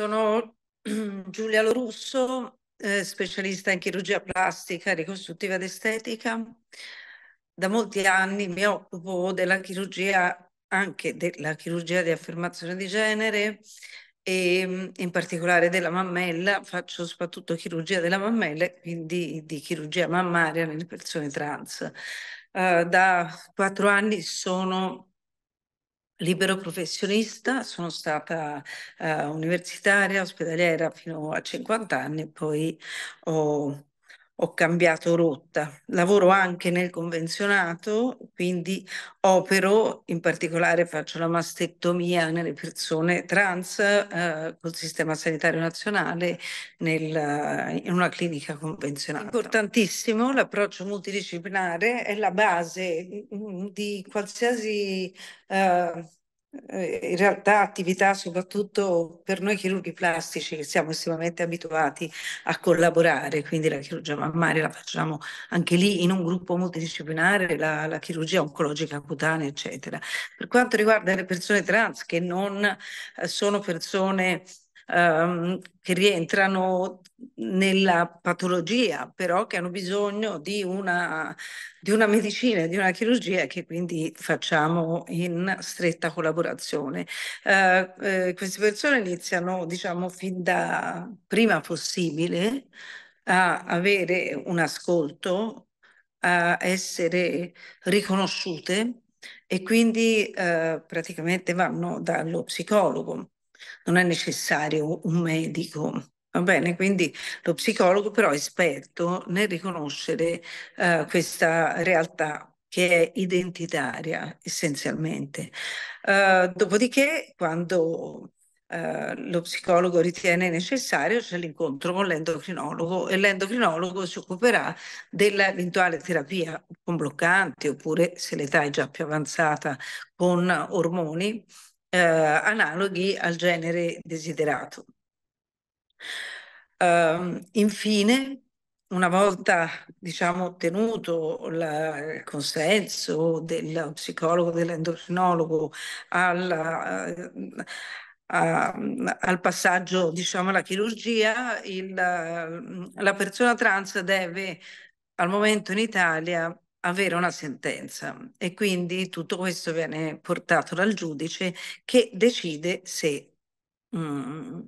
Sono Giulia Lorusso, eh, specialista in chirurgia plastica, ricostruttiva ed estetica. Da molti anni mi occupo della chirurgia, anche della chirurgia di affermazione di genere e mm, in particolare della mammella, faccio soprattutto chirurgia della mammella, e quindi di chirurgia mammaria nelle persone trans. Uh, da quattro anni sono libero professionista, sono stata eh, universitaria, ospedaliera fino a 50 anni, poi ho ho cambiato rotta. Lavoro anche nel convenzionato, quindi opero, in particolare faccio la mastectomia nelle persone trans eh, col Sistema Sanitario Nazionale nel, in una clinica convenzionata. Importantissimo, l'approccio multidisciplinare è la base mm, di qualsiasi eh, eh, in realtà attività soprattutto per noi chirurghi plastici che siamo estremamente abituati a collaborare, quindi la chirurgia mammaria la facciamo anche lì in un gruppo multidisciplinare, la, la chirurgia oncologica cutanea, eccetera. Per quanto riguarda le persone trans che non eh, sono persone ehm, che rientrano nella patologia, però che hanno bisogno di una, di una medicina, di una chirurgia che quindi facciamo in stretta collaborazione. Eh, eh, queste persone iniziano, diciamo, fin da prima possibile a avere un ascolto, a essere riconosciute e quindi eh, praticamente vanno dallo psicologo non è necessario un medico. Va bene, quindi lo psicologo però è esperto nel riconoscere eh, questa realtà che è identitaria essenzialmente. Uh, dopodiché, quando Uh, lo psicologo ritiene necessario, c'è l'incontro con l'endocrinologo e l'endocrinologo si occuperà dell'eventuale terapia con bloccanti oppure se l'età è già più avanzata con ormoni eh, analoghi al genere desiderato. Um, infine, una volta diciamo, ottenuto la, il consenso del psicologo, dell'endocrinologo alla, eh, al passaggio diciamo, alla chirurgia, il, la persona trans deve al momento in Italia avere una sentenza e quindi tutto questo viene portato dal giudice che decide se mh, mm,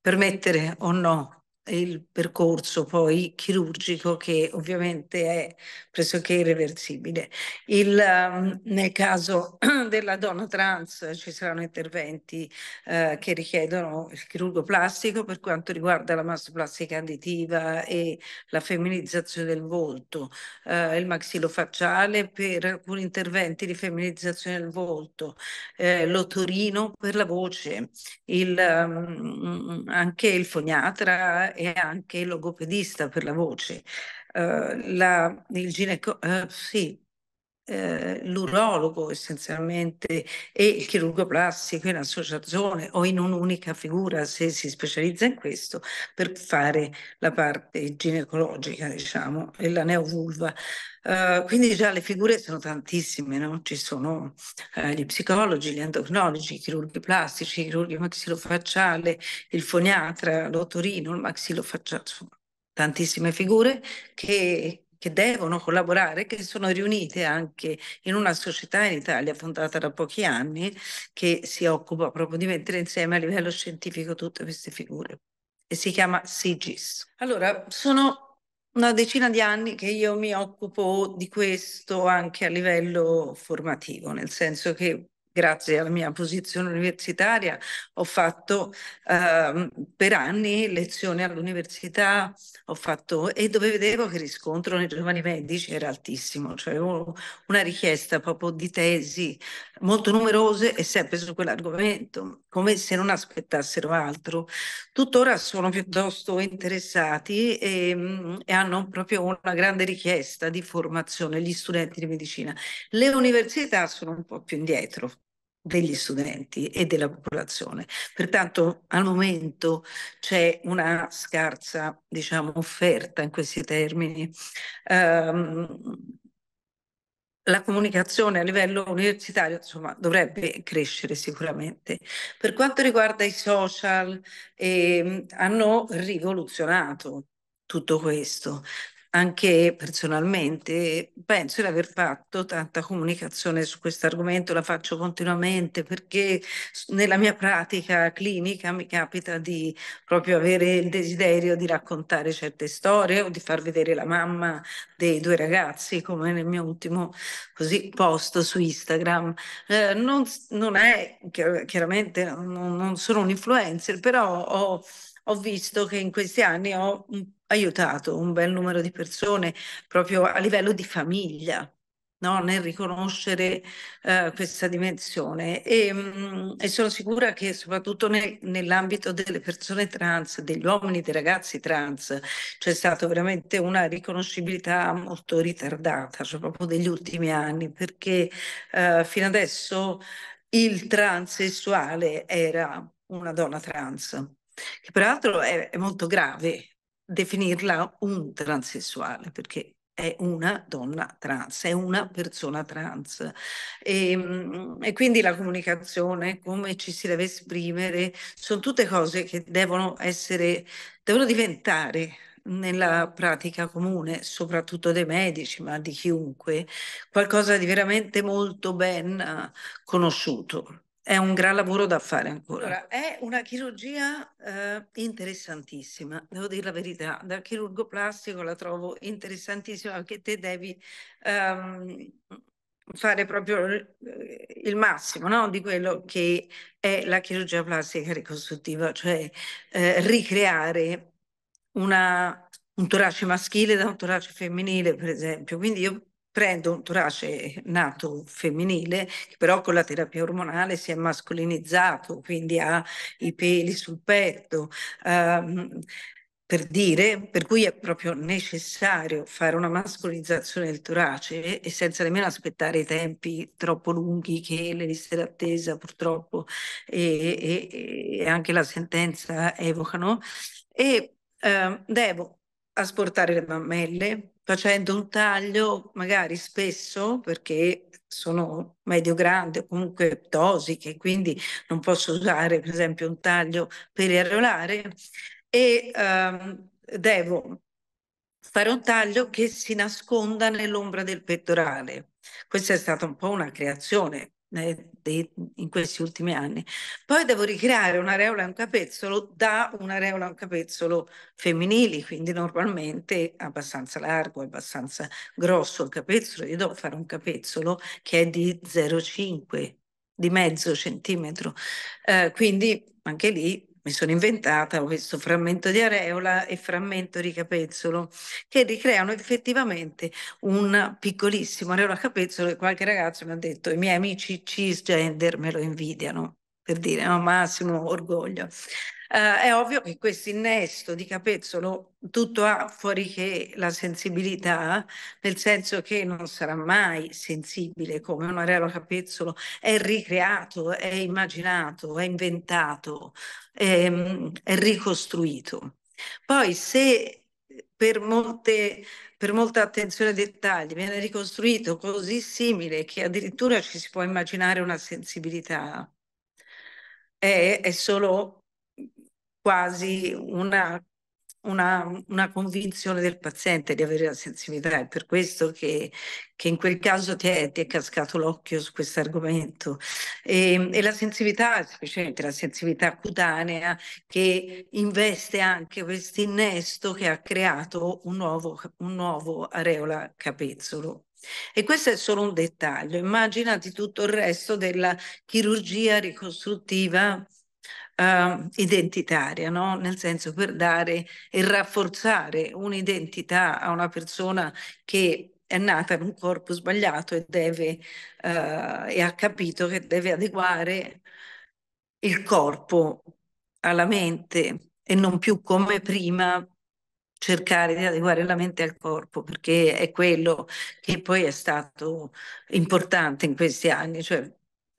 permettere o no il percorso poi chirurgico che ovviamente è pressoché irreversibile. Il, ehm, nel caso della donna trans ci saranno interventi eh, che richiedono il chirurgo plastico per quanto riguarda la mastoplastica additiva e la femminizzazione del volto, eh, il maxillofacciale per alcuni interventi di femminizzazione del volto, eh, l'otorino per la voce, il, ehm, anche il foniatra è anche logopedista per la voce. Uh, la, il gineco- uh, sì, eh, l'urologo essenzialmente e il chirurgo plastico in associazione o in un'unica figura se si specializza in questo per fare la parte ginecologica diciamo e la neovulva Uh, quindi già le figure sono tantissime, no? ci sono uh, gli psicologi, gli endocrinologi, i chirurghi plastici, i chirurghi maxillofacciale, il foniatra, l'otorino, il maxillofacciale, insomma, tantissime figure che che devono collaborare, che sono riunite anche in una società in Italia fondata da pochi anni che si occupa proprio di mettere insieme a livello scientifico tutte queste figure e si chiama SIGIS. Allora, sono una decina di anni che io mi occupo di questo anche a livello formativo, nel senso che grazie alla mia posizione universitaria, ho fatto eh, per anni lezioni all'università fatto, e dove vedevo che il riscontro nei giovani medici era altissimo, cioè una richiesta proprio di tesi molto numerose e sempre su quell'argomento, come se non aspettassero altro. Tuttora sono piuttosto interessati e, ehm, e hanno proprio una grande richiesta di formazione gli studenti di medicina. Le università sono un po' più indietro degli studenti e della popolazione. Pertanto al momento c'è una scarsa diciamo, offerta in questi termini. Um, la comunicazione a livello universitario insomma, dovrebbe crescere sicuramente. Per quanto riguarda i social, eh, hanno rivoluzionato tutto questo anche personalmente penso di aver fatto tanta comunicazione su questo argomento, la faccio continuamente perché nella mia pratica clinica mi capita di proprio avere il desiderio di raccontare certe storie o di far vedere la mamma dei due ragazzi, come nel mio ultimo così, post su Instagram. Eh, non, non, è chiaramente, non, non sono un influencer, però ho ho visto che in questi anni ho mm, aiutato un bel numero di persone proprio a livello di famiglia. No, nel riconoscere uh, questa dimensione e, mh, mm, e, sono sicura che soprattutto nel, nell'ambito delle persone trans, degli uomini, dei ragazzi trans, c'è stata veramente una riconoscibilità molto ritardata, cioè proprio degli ultimi anni, perché uh, fino adesso il transessuale era una donna trans che peraltro è, è molto grave definirla un transessuale perché è una donna trans, è una persona trans. E, ehm, e, quindi la comunicazione, come ci si deve esprimere, sono tutte cose che devono essere, devono diventare nella pratica comune, soprattutto dei medici, ma di chiunque, qualcosa di veramente molto ben conosciuto. È un gran lavoro da fare ancora. Allora, è una chirurgia eh, interessantissima, devo dire la verità. Da chirurgo plastico la trovo interessantissima perché te devi ehm, fare proprio eh, il massimo no? di quello che è la chirurgia plastica ricostruttiva, cioè eh, ricreare una, un torace maschile da un torace femminile, per esempio. Quindi io prendo un torace nato femminile, che però con la terapia ormonale si è mascolinizzato, quindi ha i peli sul petto. Ehm, per dire, per cui è proprio necessario fare una mascolizzazione del torace e senza nemmeno aspettare i tempi troppo lunghi che le liste d'attesa purtroppo e, e, e anche la sentenza evocano. E eh, devo asportare le mammelle, facendo un taglio magari spesso perché sono medio grande o comunque tosiche, quindi non posso usare per esempio un taglio periarolare e ehm, devo fare un taglio che si nasconda nell'ombra del pettorale. Questa è stata un po' una creazione eh, in questi ultimi anni. Poi devo ricreare un'areola e un capezzolo da un'areola e un capezzolo femminili, quindi normalmente abbastanza largo, abbastanza grosso il capezzolo. Io devo fare un capezzolo che è di 0,5 di mezzo centimetro, eh, quindi anche lì mi sono inventata questo frammento di areola e frammento di capezzolo che ricreano effettivamente un piccolissimo areola capezzolo e qualche ragazzo mi ha detto i miei amici cisgender me lo invidiano per dire, no? massimo orgoglio. Eh, è ovvio che questo innesto di capezzolo tutto ha fuori che la sensibilità, nel senso che non sarà mai sensibile come un arelo capezzolo, è ricreato, è immaginato, è inventato, è, ehm, è ricostruito. Poi se eh, per molte per molta attenzione ai dettagli, viene ricostruito così simile che addirittura ci si può immaginare una sensibilità è, è solo quasi una, una, una, convinzione del paziente di avere la sensibilità. È per questo che, che in quel caso ti è, ti è cascato l'occhio su questo argomento. E, ehm, e, la sensibilità è semplicemente la sensibilità cutanea che investe anche questo innesto che ha creato un nuovo, un nuovo areola capezzolo. E questo è solo un dettaglio. Immaginati tutto il resto della chirurgia ricostruttiva uh, identitaria, no? nel senso per dare e rafforzare un'identità a una persona che è nata in un corpo sbagliato e, deve, uh, e ha capito che deve adeguare il corpo alla mente e non più come prima cercare di adeguare la mente al corpo, perché è quello che poi è stato importante in questi anni, cioè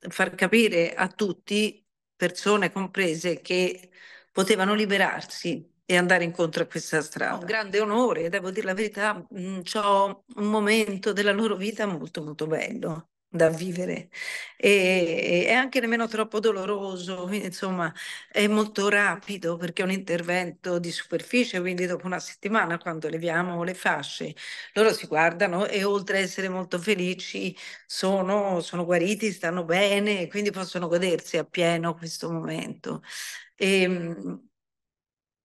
far capire a tutti, persone comprese, che potevano liberarsi e andare incontro a questa strada. Un grande onore, devo dire la verità, mhmm, ho un momento della loro vita molto molto bello da vivere e, e anche nemmeno troppo doloroso, insomma è molto rapido perché è un intervento di superficie, quindi dopo una settimana quando leviamo le fasce loro si guardano e oltre a essere molto felici sono, sono guariti, stanno bene, quindi possono godersi appieno questo momento. E, ehm,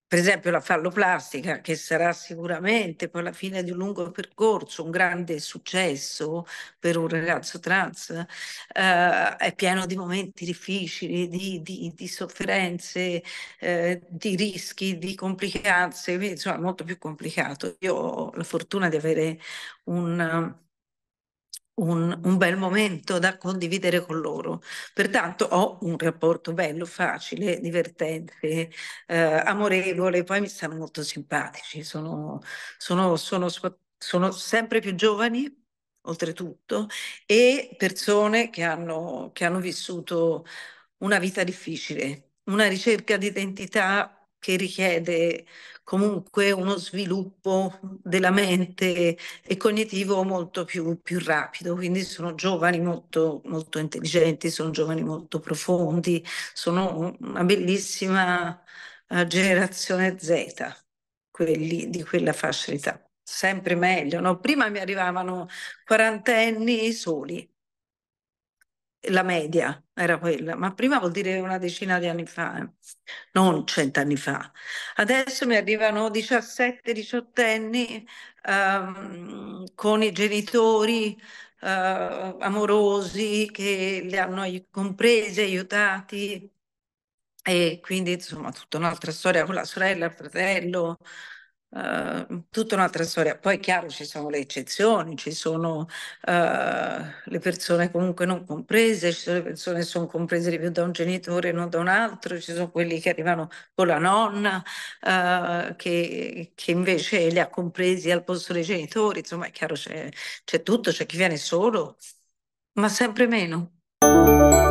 per esempio la falloplastica, che sarà sicuramente poi la fine di un lungo percorso un grande successo per un ragazzo trans, eh, è pieno di momenti difficili, di, di, di sofferenze, eh, di rischi, di complicanze, insomma molto più complicato. Io ho la fortuna di avere un un, un, bel momento da condividere con loro. Pertanto ho un rapporto bello, facile, divertente, eh, amorevole, poi mi stanno molto simpatici, sono, sono, sono, sono sempre più giovani oltretutto e persone che hanno, che hanno vissuto una vita difficile, una ricerca di identità che richiede comunque uno sviluppo della mente e cognitivo molto più, più rapido. Quindi sono giovani molto, molto, intelligenti, sono giovani molto profondi, sono una bellissima eh, generazione Z, quelli di quella fascia d'età. Sempre meglio, no? Prima mi arrivavano quarantenni soli, la media era quella, ma prima vuol dire una decina di anni fa, eh? non cent'anni fa. Adesso mi arrivano 17-18 anni ehm, con i genitori eh, amorosi che li hanno compresi, aiutati e quindi insomma tutta un'altra storia con la sorella, il fratello, Uh, tutta un'altra storia. Poi è chiaro ci sono le eccezioni, ci sono uh, le persone comunque non comprese, ci sono le persone che sono comprese di più da un genitore e non da un altro, ci sono quelli che arrivano con la nonna uh, che, che, invece li ha compresi al posto dei genitori, insomma è chiaro c'è, tutto, c'è chi viene solo, ma sempre meno.